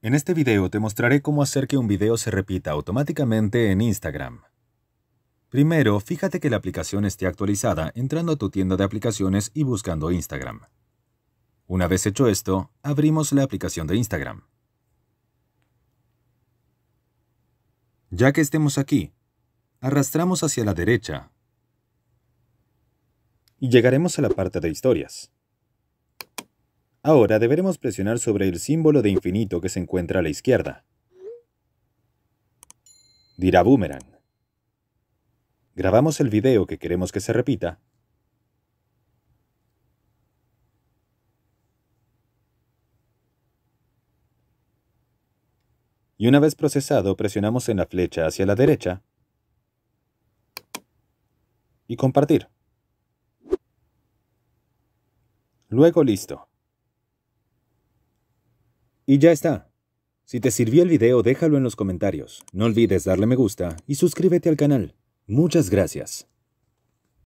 En este video te mostraré cómo hacer que un video se repita automáticamente en Instagram. Primero, fíjate que la aplicación esté actualizada entrando a tu tienda de aplicaciones y buscando Instagram. Una vez hecho esto, abrimos la aplicación de Instagram. Ya que estemos aquí, arrastramos hacia la derecha y llegaremos a la parte de historias. Ahora deberemos presionar sobre el símbolo de infinito que se encuentra a la izquierda. Dirá Boomerang. Grabamos el video que queremos que se repita. Y una vez procesado, presionamos en la flecha hacia la derecha y compartir. Luego listo. Y ya está. Si te sirvió el video, déjalo en los comentarios. No olvides darle me gusta y suscríbete al canal. Muchas gracias.